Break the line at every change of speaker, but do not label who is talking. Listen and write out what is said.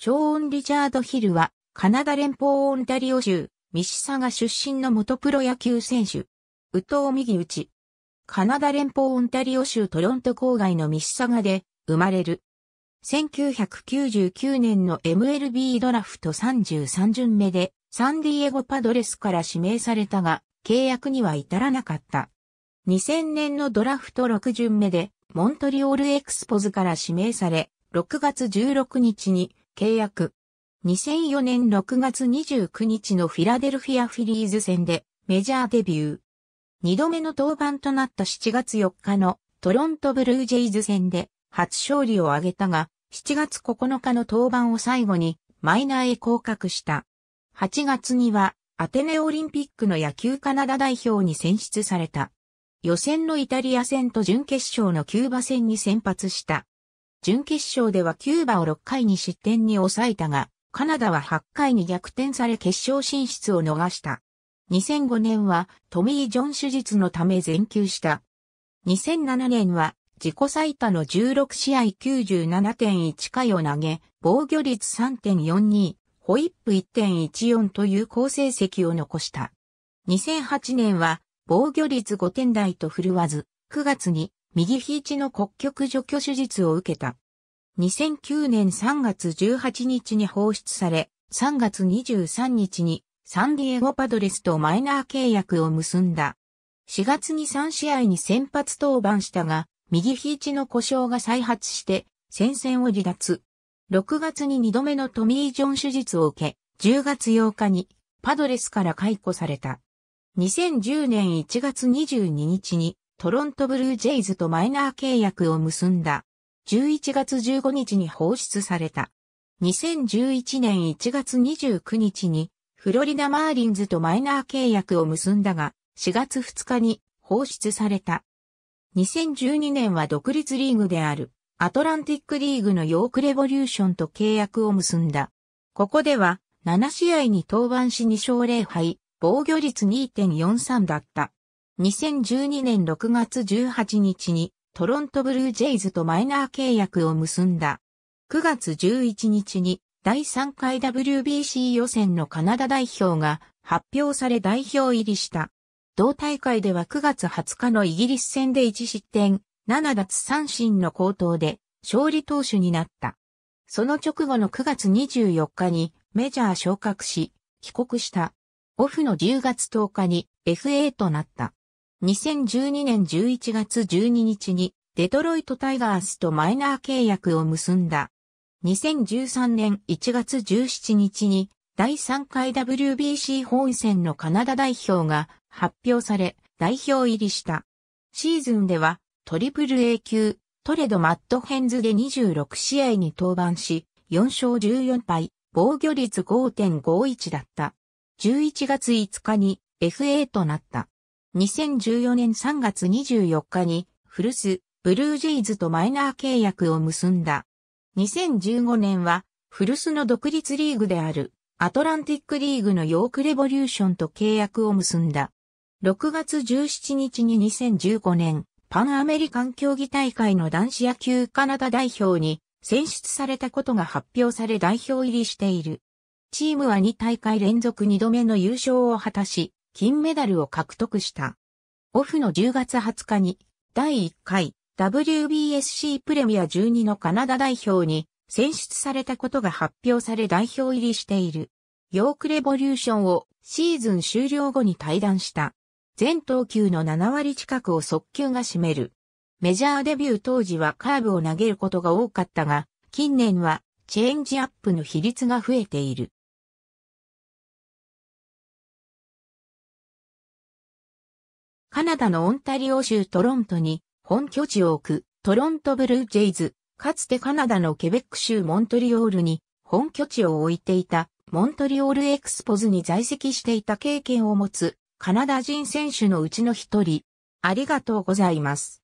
ショーン・リチャード・ヒルは、カナダ連邦オンタリオ州、ミシサガ出身の元プロ野球選手。右投右打ち。カナダ連邦オンタリオ州トロント郊外のミシサガで生まれる。1999年の MLB ドラフト33巡目でサンディエゴパドレスから指名されたが契約には至らなかった。2000年のドラフト6巡目でモントリオールエクスポズから指名され6月16日に契約。2004年6月29日のフィラデルフィアフィリーズ戦でメジャーデビュー。2度目の登板となった7月4日のトロントブルージェイズ戦で初勝利を挙げたが、7月9日の登板を最後にマイナーへ降格した。8月にはアテネオリンピックの野球カナダ代表に選出された。予選のイタリア戦と準決勝のキューバ戦に先発した。準決勝ではキューバを6回に失点に抑えたが、カナダは8回に逆転され決勝進出を逃した。2005年はトミー・ジョン手術のため全休した。2007年は自己最多の16試合97.1回を投げ、防御率3.42、ホイップ1.14という好成績を残した。2008年は防御率5点台と振るわず、9月に右ひいちの骨局除去手術を受けた。2009年3月18日に放出され、3月23日にサンディエゴパドレスとマイナー契約を結んだ。4月に3試合に先発登板したが、右ひちの故障が再発して、戦線を離脱。6月に2度目のトミー・ジョン手術を受け、10月8日にパドレスから解雇された。2010年1月22日にトロントブルージェイズとマイナー契約を結んだ。11月15日に放出された。2011年1月29日にフロリダマーリンズとマイナー契約を結んだが、4月2日に放出された。2012年は独立リーグであるアトランティックリーグのヨークレボリューションと契約を結んだ。ここでは7試合に登板し2勝0敗、防御率2.43だった。2012年6月18日にトロントブルージェイズとマイナー契約を結んだ。9月11日に第3回 WBC 予選のカナダ代表が発表され代表入りした。同大会では9月20日のイギリス戦で1失点、7奪三振の高騰で勝利投手になった。その直後の9月24日にメジャー昇格し、帰国した。オフの10月10日に FA となった。2012年11月12日にデトロイトタイガースとマイナー契約を結んだ。2013年1月17日に第3回 WBC 本戦のカナダ代表が発表され代表入りした。シーズンではトリプル A 級トレドマットヘンズで26試合に登板し4勝14敗防御率5.51だった。11月5日に FA となった。2014年3月24日に、古巣、ブルージェイズとマイナー契約を結んだ。2015年は、古巣の独立リーグである、アトランティックリーグのヨークレボリューションと契約を結んだ。6月17日に2015年、パンアメリカン競技大会の男子野球カナダ代表に選出されたことが発表され代表入りしている。チームは2大会連続2度目の優勝を果たし、金メダルを獲得した。オフの10月20日に第1回 WBSC プレミア12のカナダ代表に選出されたことが発表され代表入りしている。ヨークレボリューションをシーズン終了後に退団した。全投球の7割近くを速球が占める。メジャーデビュー当時はカーブを投げることが多かったが、近年はチェンジアップの比率が増えている。カナダのオンタリオ州トロントに本拠地を置くトロントブルージェイズ、かつてカナダのケベック州モントリオールに本拠地を置いていたモントリオールエクスポズに在籍していた経験を持つカナダ人選手のうちの一人。ありがとうございます。